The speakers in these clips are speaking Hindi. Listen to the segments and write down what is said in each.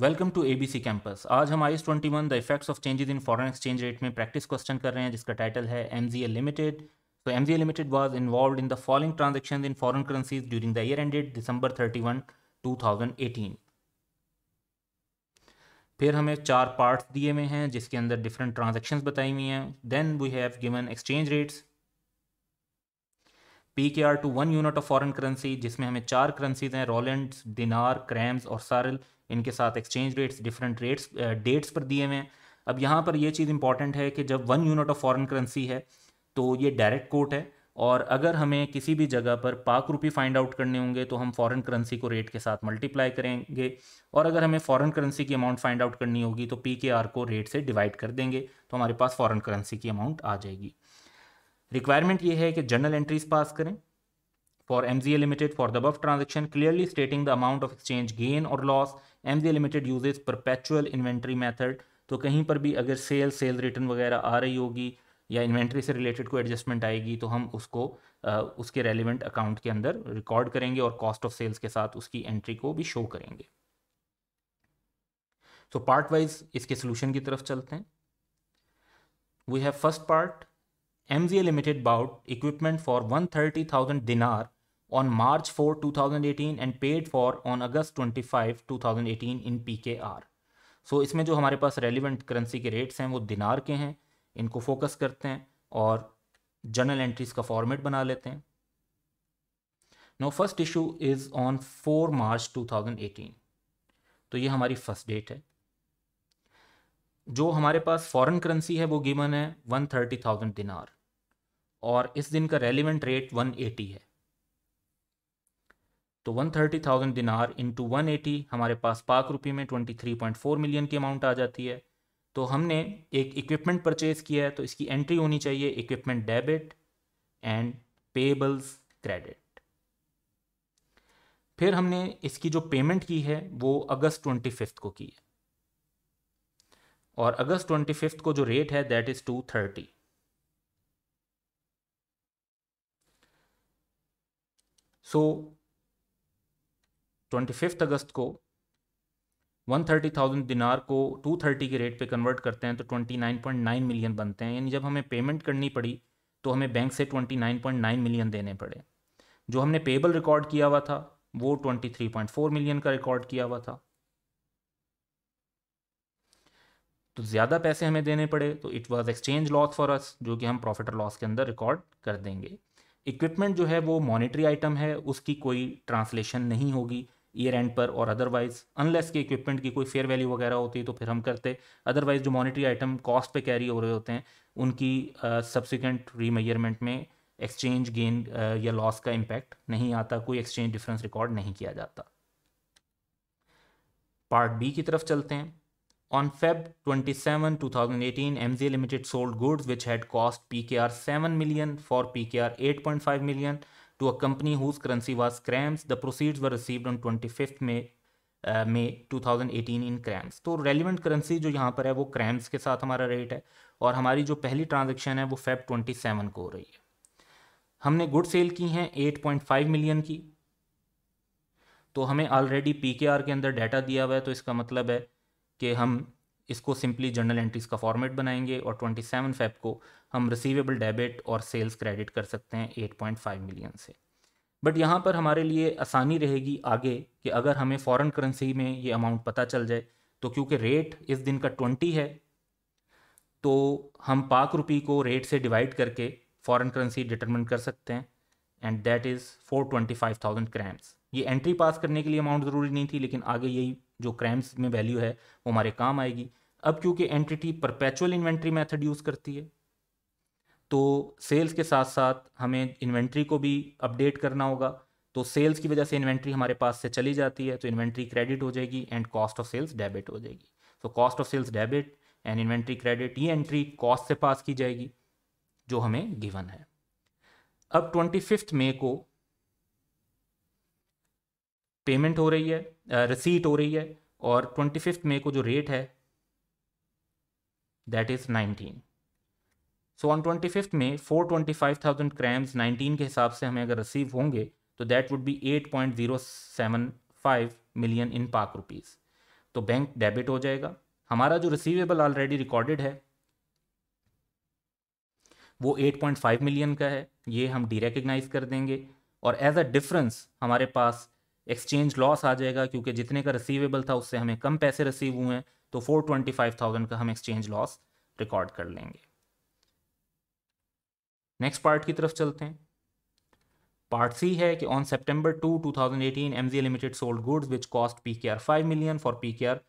Welcome to A B C campus आज हम I S twenty one the effects of changes in foreign exchange rate में प्रैक्टिस क्वेश्चन कर रहे हैं जिसका टाइटल है M G A limited so M G A limited was involve in the following transaction in foreign currencies during the year ended December thirty one two thousand eighteen फिर हमें चार पार्ट्स दिए हुए हैं जिसके अंदर डिफरेंट ट्रांजेक्शन बताई हुई हैं then we have given exchange rates P K R to one unit of foreign currency जिसमें हमें चार करेंसीज हैं रोलेंड्स दिनार क्रैम्स और सारल इनके साथ exchange rates different rates dates पर दिए हुए हैं अब यहाँ पर यह चीज़ इंपॉर्टेंट है कि जब one unit of foreign currency है तो ये डायरेक्ट कोट है और अगर हमें किसी भी जगह पर पाक रुपी फाइंड आउट करने होंगे तो हम फॉरेन करेंसी को रेट के साथ मल्टीप्लाई करेंगे और अगर हमें फॉरेन करेंसी की अमाउंट फाइंड आउट करनी होगी तो पी के आर को रेट से डिवाइड कर देंगे तो हमारे पास फॉरेन करेंसी की अमाउंट आ जाएगी रिक्वायरमेंट ये है कि जर्नल एंट्रीज पास करें for M G A limited for the above transaction clearly stating the amount of exchange gain और loss M G A limited uses perpetual inventory method तो कहीं पर भी अगर सेल सेल रिटर्न वगैरह आ रही होगी या इन्वेंट्री से रिलेटेड कोई एडजस्टमेंट आएगी तो हम उसको आ, उसके रेलिवेंट अकाउंट के अंदर रिकॉर्ड करेंगे और कॉस्ट ऑफ सेल्स के साथ उसकी एंट्री को भी शो करेंगे सो पार्ट वाइज इसके सोल्यूशन की तरफ चलते हैं we have first part MZA Limited bought equipment for 130,000 dinar on March 4, 2018 and paid for on August 25, 2018 in PKR. so, इसमें जो हमारे पास relevant currency के rates हैं वो dinar के हैं इनको focus करते हैं और journal entries का format बना लेते हैं no first issue is on 4 March 2018 तो ये हमारी फर्स्ट डेट है जो हमारे पास फॉरेन करेंसी है वो गिवन है वन थर्टी थाउजेंड दिनार और इस दिन का रेलिवेंट रेट 180 है तो one thirty thousand dinar into one eighty हमारे पास पाक रुपये में twenty three point four million की अमाउंट आ जाती है तो हमने एक इक्विपमेंट परचेज किया है तो इसकी एंट्री होनी चाहिए equipment debit and payables credit फिर हमने इसकी जो पेमेंट की है वो अगस्त ट्वेंटी फिफ्थ को की है और अगस्त ट्वेंटी फिफ्थ को जो रेट है that is two thirty so twenty fifth August को वन थर्टी थाउजेंड दिनार को टू थर्टी के रेट पे कन्वर्ट करते हैं तो twenty nine point nine million बनते हैं यानी जब हमें पेमेंट करनी पड़ी तो हमें बैंक से twenty nine point nine million देने पड़े जो हमने पेबल रिकॉर्ड किया हुआ था वो twenty three point four million का रिकॉर्ड किया हुआ था तो ज़्यादा पैसे हमें देने पड़े तो it was exchange loss for us जो कि हम प्रॉफिट और लॉस के अंदर रिकॉर्ड कर देंगे इक्विपमेंट जो है वो मॉनिटरी आइटम है उसकी कोई ट्रांसलेशन नहीं होगी ईयर एंड पर और अदरवाइज अनलेस के इक्विपमेंट की कोई फेयर वैल्यू वगैरह होती है तो फिर हम करते अदरवाइज जो मॉनिटरी आइटम कॉस्ट पे कैरी हो रहे होते हैं उनकी सब्सिक्वेंट रीमेजरमेंट में एक्सचेंज गेन या लॉस का इम्पैक्ट नहीं आता कोई एक्सचेंज डिफरेंस रिकॉर्ड नहीं किया जाता पार्ट बी की तरफ चलते हैं On Feb 27, 2018, MZ Limited sold goods which had cost PKR 7 million for PKR 8.5 million to a company whose currency was crams. The proceeds were received on 25th May uh, May 2018 in CRAMS. So relevant currency जो यहाँ पर है वो CRAMS के साथ हमारा rate है और हमारी जो पहली transaction है वो Feb 27 को हो रही है हमने गुड सेल की हैं 8.5 मिलियन की तो हमें ऑलरेडी पी के के अंदर डाटा दिया हुआ है तो इसका मतलब है कि हम इसको सिंपली जर्नल एंट्रीज का फॉर्मेट बनाएंगे और 27 फेब को हम रिसीवेबल डेबिट और सेल्स क्रेडिट कर सकते हैं 8.5 मिलियन से बट यहाँ पर हमारे लिए आसानी रहेगी आगे कि अगर हमें फॉरेन करेंसी में ये अमाउंट पता चल जाए तो क्योंकि रेट इस दिन का ट्वेंटी है तो हम पाक रुपी को रेट से डिवाइड करके फॉरेन करेंसी डिटरमिन कर सकते हैं and that is four twenty five thousand crams ये एंट्री पास करने के लिए अमाउंट ज़रूरी नहीं थी लेकिन आगे यही जो क्रैम्स में वैल्यू है वो हमारे काम आएगी अब क्योंकि entity perpetual inventory method use करती है तो सेल्स के साथ साथ हमें इन्वेंट्री को भी अपडेट करना होगा तो सेल्स की वजह से इन्वेंट्री हमारे पास से चली जाती है तो इन्वेंट्री क्रेडिट हो जाएगी and cost of sales debit हो जाएगी तो cost of sales debit and inventory credit ये एंट्री कॉस्ट से पास की जाएगी जो हमें गिवन है अब ट्वेंटी फिफ्थ मे को पेमेंट हो रही है रिसीट हो रही है और ट्वेंटी फिफ्थ मे को जो रेट है that is nineteen so on twenty fifth में four twenty five thousand crams nineteen के हिसाब से हमें अगर रिसीव होंगे तो that would be eight point zero seven five million in Pak rupees तो बैंक डेबिट हो जाएगा हमारा जो रिसीवेबल ऑलरेडी रिकॉर्डेड है वो एट पॉइंट फाइव मिलियन का है ये हम डिरेकग्नाइज कर देंगे और एज अ डिफरेंस हमारे पास एक्सचेंज लॉस आ जाएगा क्योंकि जितने का रिसीवेबल था उससे हमें कम पैसे रिसीव हुए हैं तो फोर ट्वेंटी फाइव थाउजेंड का हम एक्सचेंज लॉस रिकॉर्ड कर लेंगे नेक्स्ट पार्ट की तरफ चलते हैं पार्ट सी है कि on September two two thousand eighteen M G limited sold goods which cost P K R five million for P K R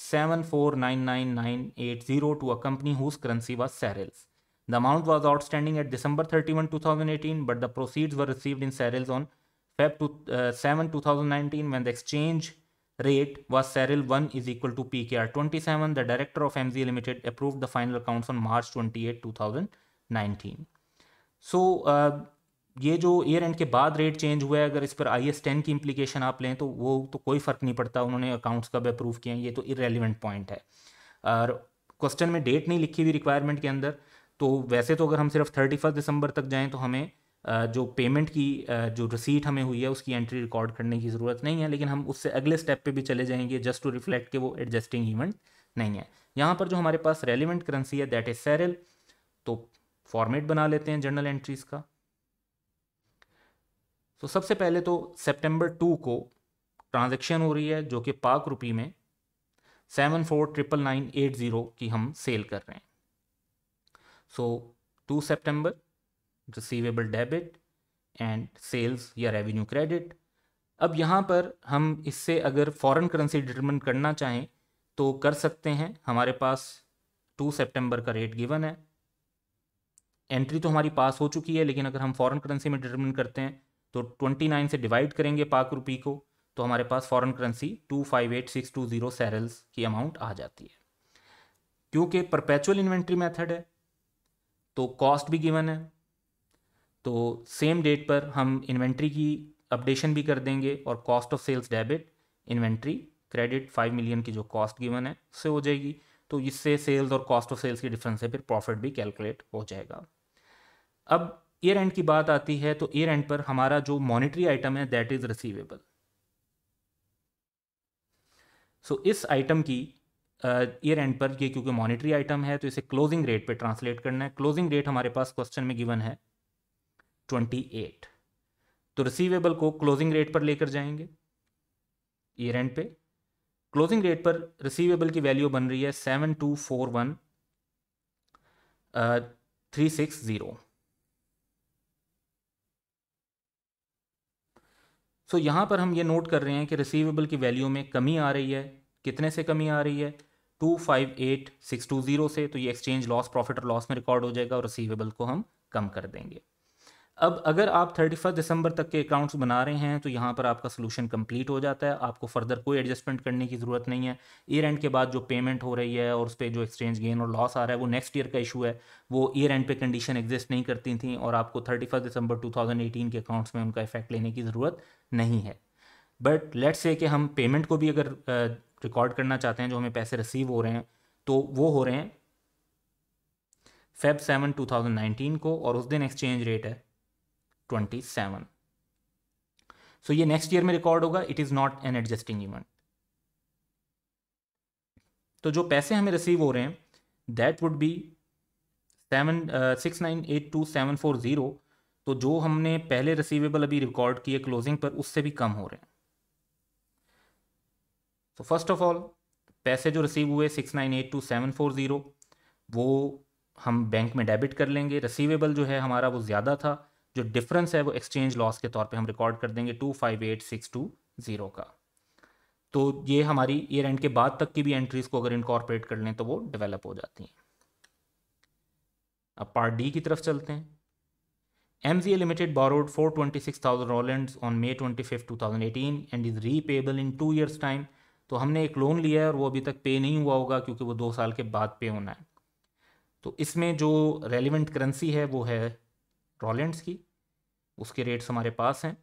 seven four nine nine nine eight zero to a company whose currency was sarals the amount was outstanding at December thirty one two thousand eighteen but the proceeds were received in sarals on the exchange rate was 2019, one is equal to P K are twenty seven the director of M G limited approve the final account on March twenty eight two thousand nineteen so ये जो ईयर एंड के बाद रेट चेंज हुआ है अगर इस पर आई एस टेन की इम्प्लीकेशन आप लें तो वो तो कोई फ़र्क नहीं पड़ता उन्होंने अकाउंट्स कब अप्रूव किए हैं ये तो इरेलीवेंट पॉइंट है और क्वेश्चन में डेट नहीं लिखी हुई रिक्वायरमेंट के अंदर तो वैसे तो अगर हम सिर्फ थर्टी फर्स्ट दिसंबर तक जाएँ तो हमें जो पेमेंट की जो रिसीट हमें हुई है उसकी एंट्री रिकॉर्ड करने की ज़रूरत नहीं है लेकिन हम उससे अगले स्टेप पे भी चले जाएंगे जस्ट टू रिफ्लेक्ट कि वो एडजस्टिंग इवेंट नहीं है यहाँ पर जो हमारे पास रेलिवेंट करेंसी है दैट इज़ सैरल तो फॉर्मेट बना लेते हैं जर्नल एंट्रीज़ का तो सबसे पहले तो सेप्टेम्बर टू को ट्रांजेक्शन हो रही है जो कि पाक रुपी में seven four triple nine eight zero की हम सेल कर रहे हैं so two September receivable debit and sales या रेवेन्यू क्रेडिट अब यहाँ पर हम इससे अगर फॉरेन करेंसी डिटरमिन करना चाहें तो कर सकते हैं हमारे पास टू सितंबर का रेट गिवन है एंट्री तो हमारी पास हो चुकी है लेकिन अगर हम फॉरेन करेंसी में डिटरमिन करते हैं तो ट्वेंटी नाइन से डिवाइड करेंगे पाक रुपी को तो हमारे पास foreign currency two five eight six two zero sarals की अमाउंट आ जाती है क्योंकि परपेचुअल इन्वेंट्री मेथड है तो कॉस्ट भी गिवन है तो सेम डेट पर हम इन्वेंट्री की अपडेशन भी कर देंगे और cost of sales debit inventory credit five million की जो कॉस्ट गिवन है उससे हो जाएगी तो इससे सेल्स और कॉस्ट ऑफ सेल्स की डिफरेंस से फिर प्रॉफिट भी कैलकुलेट हो जाएगा अब ईयर एंड की बात आती है तो ईयर एंड पर हमारा जो मॉनिटरी आइटम है दैट इज रिसीवेबल सो इस आइटम की ईयर एंड पर ये क्योंकि मॉनिटरी आइटम है तो इसे क्लोजिंग रेट पे ट्रांसलेट करना है क्लोजिंग रेट हमारे पास क्वेश्चन में गिवन है 28 तो रिसीवेबल को क्लोजिंग रेट पर लेकर जाएंगे ईयर एंड पे क्लोजिंग रेट पर रिसीवेबल की वैल्यू बन रही है seven two four one three six zero so यहां पर हम ये नोट कर रहे हैं कि रिसीवेबल की वैल्यू में कमी आ रही है कितने से कमी आ रही है two five eight six two zero से तो ये एक्सचेंज लॉस प्रॉफिट और लॉस में रिकॉर्ड हो जाएगा और रिसीवेबल को हम कम कर देंगे अब अगर आप थर्टी फर्स्ट दिसंबर तक के अकाउंट्स बना रहे हैं तो यहाँ पर आपका सोल्यूशन कंप्लीट हो जाता है आपको फर्दर कोई एडजस्टमेंट करने की ज़रूरत नहीं है ईयर एंड के बाद जो पेमेंट हो रही है और उस पर जो एक्सचेंज गेन और लॉस आ रहा है वो नेक्स्ट ईयर का इशू है वो ईयर एंड पे कंडीशन एग्जिस्ट नहीं करती थी और आपको थर्टी फर्स्ट दिसंबर टू के अकाउंट्स में उनका इफेक्ट लेने की ज़रूरत नहीं है बट लेट्स से कि हम पेमेंट को भी अगर रिकॉर्ड करना चाहते हैं जो हमें पैसे रिसीव हो रहे हैं तो वो हो रहे हैं फेब सेवन नाइनटीन को और उस दिन एक्सचेंज रेट है ट्वेंटी सेवन सो ये नेक्स्ट ईयर में रिकॉर्ड होगा it is not an adjusting event तो जो पैसे हमें रिसीव हो रहे हैं that would be seven six nine eight two seven four zero तो जो हमने पहले रिसीवेबल अभी रिकॉर्ड किए क्लोजिंग पर उससे भी कम हो रहे हैं तो फर्स्ट ऑफ ऑल पैसे जो रिसीव हुए six nine eight two seven four zero वो हम बैंक में डेबिट कर लेंगे रिसीवेबल जो है हमारा वो ज़्यादा था जो डिफरेंस है वो एक्सचेंज लॉस के तौर पे हम रिकॉर्ड कर देंगे two five eight six two zero का तो ये हमारी ईयर एंड के बाद तक की भी एंट्रीज को अगर इनकॉर्पोरेट कर लें तो वो डेवलप हो जाती हैं अब पार्ट डी की तरफ चलते हैं M G A limited borrowed four twenty six thousand rolands on May twenty fifth two thousand eighteen and is repayable in two years time तो हमने एक लोन लिया है और वो अभी तक पे नहीं हुआ होगा क्योंकि वो दो साल के बाद पे होना है तो इसमें जो रेलिवेंट करेंसी है वो है ट्रॉलेंट्स की उसके रेट्स हमारे पास हैं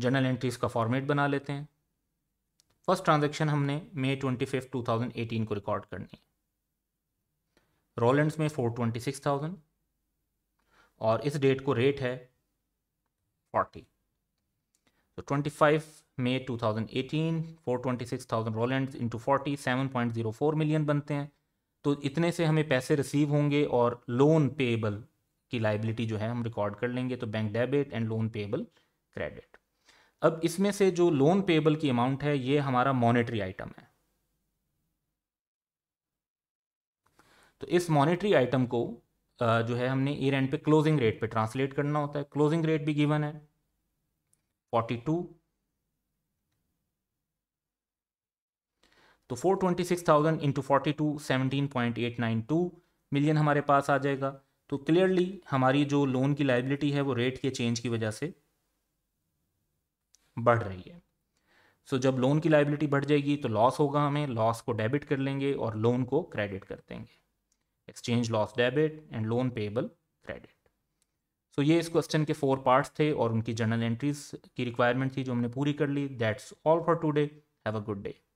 जर्नल एंट्रीज का फॉर्मेट बना लेते हैं फर्स्ट ट्रांजेक्शन हमने May twenty fifth two thousand eighteen को रिकॉर्ड करनी है रोलेंड्स में फोर ट्वेंटी सिक्स थाउजेंड और इस डेट को रेट है फोर्टी तो twenty five May two thousand eighteen four twenty six thousand rolands into forty seven point zero four million बनते हैं तो इतने से हमें पैसे रिसीव होंगे और लोन पेएबल की लाइबिलिटी जो है हम रिकॉर्ड कर लेंगे तो bank debit and loan payable credit अब इसमें से जो लोन पेबल की अमाउंट है ये हमारा मॉनेटरी आइटम है तो इस मॉनेटरी आइटम को जो है हमने ईयर एंड पे क्लोजिंग रेट पे ट्रांसलेट करना होता है क्लोजिंग रेट भी गिवन है 42 तो 426,000 इंटू थाउजेंड इंटू मिलियन हमारे पास आ जाएगा तो क्लियरली हमारी जो लोन की लाइबिलिटी है वो रेट के चेंज की वजह से बढ़ रही है सो so, जब लोन की लाइबिलिटी बढ़ जाएगी तो लॉस होगा हमें लॉस को डेबिट कर लेंगे और लोन को क्रेडिट कर देंगे exchange loss debit and loan payable credit so ये इस क्वेश्चन के फोर पार्ट्स थे और उनकी जर्नल एंट्रीज की रिक्वायरमेंट थी जो हमने पूरी कर ली that's all for today have a good day